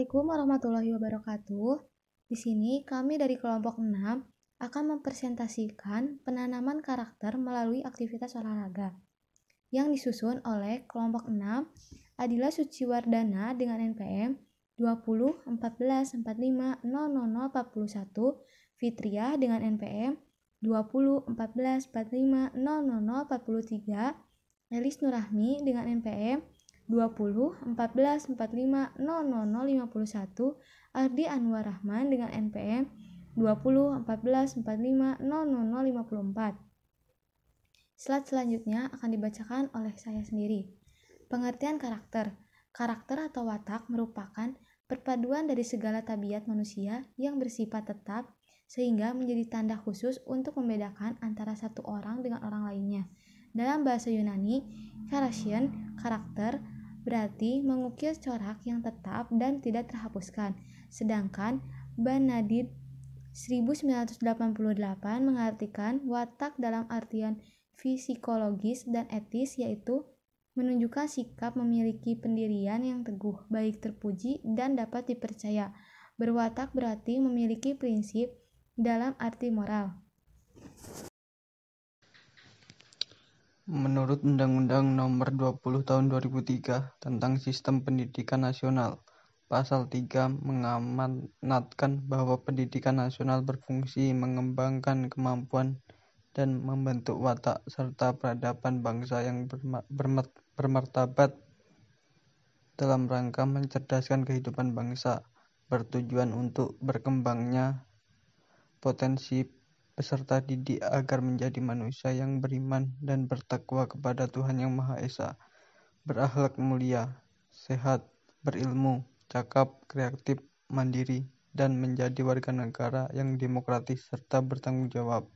Assalamualaikum warahmatullahi wabarakatuh. Di sini kami dari kelompok 6 akan mempresentasikan penanaman karakter melalui aktivitas olahraga yang disusun oleh kelompok 6 Adila Suciwardana dengan NPM 20 14 45 00 41 Fitriah dengan NPM 20 14 45 00 43 Elis Nurahmi dengan NPM 20 14 45 00 51 Ardi Anwar Rahman dengan NPM 20 14 45 00 54. Slide selanjutnya akan dibacakan oleh saya sendiri. Pengertian karakter. Karakter atau watak merupakan perpaduan dari segala tabiat manusia yang bersifat tetap sehingga menjadi tanda khusus untuk membedakan antara satu orang dengan orang lainnya. Dalam bahasa Yunani, karasian, karakter berarti mengukir corak yang tetap dan tidak terhapuskan. Sedangkan Banadid 1988 mengartikan watak dalam artian fisikologis dan etis yaitu menunjukkan sikap memiliki pendirian yang teguh, baik terpuji dan dapat dipercaya. Berwatak berarti memiliki prinsip dalam arti moral. Menurut Undang-Undang Nomor 20 Tahun 2003 tentang Sistem Pendidikan Nasional, Pasal 3 mengamanatkan bahwa pendidikan nasional berfungsi mengembangkan kemampuan dan membentuk watak serta peradaban bangsa yang bermartabat dalam rangka mencerdaskan kehidupan bangsa bertujuan untuk berkembangnya potensi beserta didik agar menjadi manusia yang beriman dan bertakwa kepada Tuhan Yang Maha Esa, berakhlak mulia, sehat, berilmu, cakap, kreatif, mandiri, dan menjadi warga negara yang demokratis serta bertanggung jawab.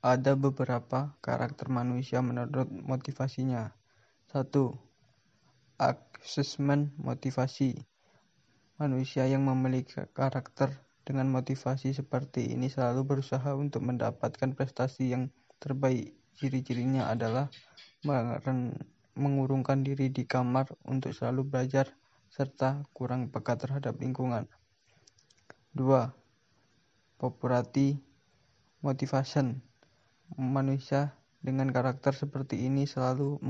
Ada beberapa karakter manusia menurut motivasinya. 1. Assessment motivasi. Manusia yang memiliki karakter dengan motivasi seperti ini selalu berusaha untuk mendapatkan prestasi yang terbaik. Ciri-cirinya adalah mengurungkan diri di kamar untuk selalu belajar serta kurang peka terhadap lingkungan. 2. Populati motivation. Manusia dengan karakter seperti ini selalu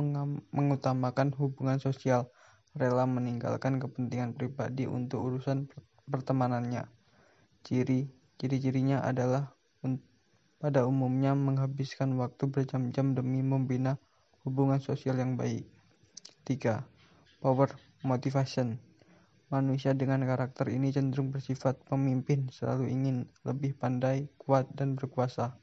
mengutamakan hubungan sosial, rela meninggalkan kepentingan pribadi untuk urusan pertemanannya. Ciri ciri-cirinya adalah pada umumnya menghabiskan waktu berjam-jam demi membina hubungan sosial yang baik. 3. Power motivation. Manusia dengan karakter ini cenderung bersifat pemimpin, selalu ingin lebih pandai, kuat, dan berkuasa.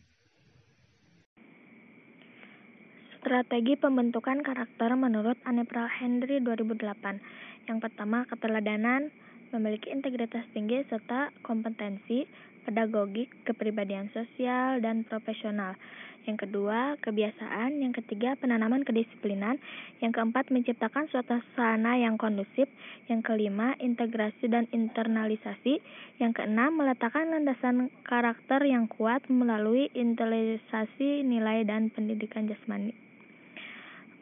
Strategi pembentukan karakter menurut Anipra Henry 2008. Yang pertama, keteladanan, memiliki integritas tinggi serta kompetensi pedagogik, kepribadian sosial, dan profesional. Yang kedua, kebiasaan. Yang ketiga, penanaman kedisiplinan. Yang keempat, menciptakan suatu suasana yang kondusif. Yang kelima, integrasi dan internalisasi. Yang keenam, meletakkan landasan karakter yang kuat melalui internalisasi nilai dan pendidikan jasmani.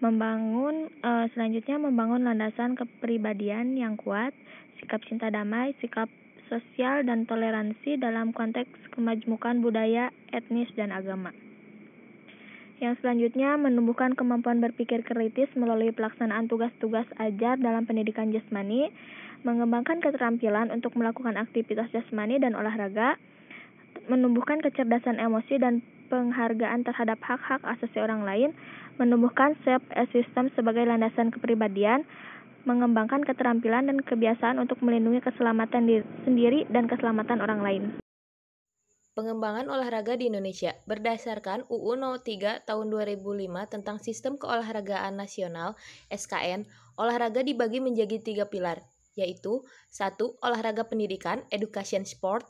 Membangun eh, selanjutnya membangun landasan kepribadian yang kuat sikap cinta damai, sikap sosial dan toleransi dalam konteks kemajmukan budaya, etnis, dan agama. Yang selanjutnya, menumbuhkan kemampuan berpikir kritis melalui pelaksanaan tugas-tugas ajar dalam pendidikan jasmani, mengembangkan keterampilan untuk melakukan aktivitas jasmani dan olahraga, menumbuhkan kecerdasan emosi dan penghargaan terhadap hak-hak asasi orang lain, menumbuhkan self-esteem sebagai landasan kepribadian, mengembangkan keterampilan dan kebiasaan untuk melindungi keselamatan diri sendiri dan keselamatan orang lain. Pengembangan olahraga di Indonesia berdasarkan UU No tahun 2005 tentang Sistem Keolahragaan Nasional SKN, olahraga dibagi menjadi tiga pilar, yaitu satu Olahraga pendidikan, education sport,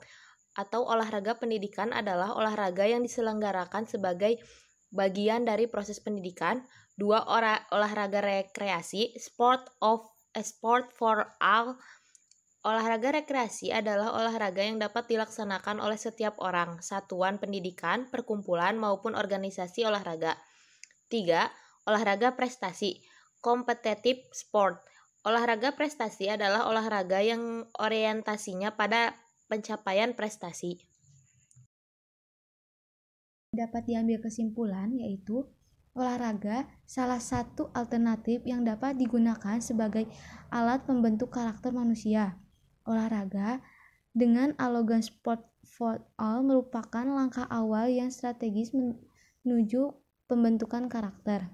atau olahraga pendidikan adalah olahraga yang diselenggarakan sebagai bagian dari proses pendidikan, dua olahraga rekreasi, sport of sport for all. Olahraga rekreasi adalah olahraga yang dapat dilaksanakan oleh setiap orang, satuan pendidikan, perkumpulan, maupun organisasi olahraga. 3. Olahraga prestasi Competitive sport Olahraga prestasi adalah olahraga yang orientasinya pada pencapaian prestasi. Dapat diambil kesimpulan yaitu olahraga salah satu alternatif yang dapat digunakan sebagai alat pembentuk karakter manusia. Olahraga dengan alogan sport for all merupakan langkah awal yang strategis menuju pembentukan karakter.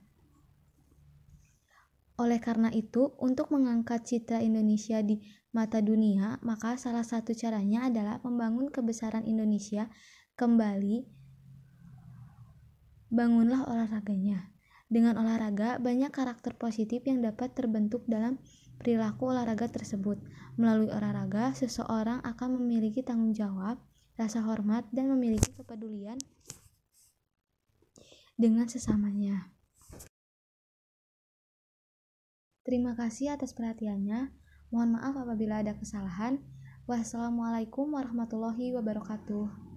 Oleh karena itu, untuk mengangkat citra Indonesia di mata dunia, maka salah satu caranya adalah membangun kebesaran Indonesia kembali bangunlah olahraganya. Dengan olahraga, banyak karakter positif yang dapat terbentuk dalam perilaku olahraga tersebut. Melalui olahraga, seseorang akan memiliki tanggung jawab, rasa hormat, dan memiliki kepedulian dengan sesamanya. Terima kasih atas perhatiannya. Mohon maaf apabila ada kesalahan. Wassalamualaikum warahmatullahi wabarakatuh.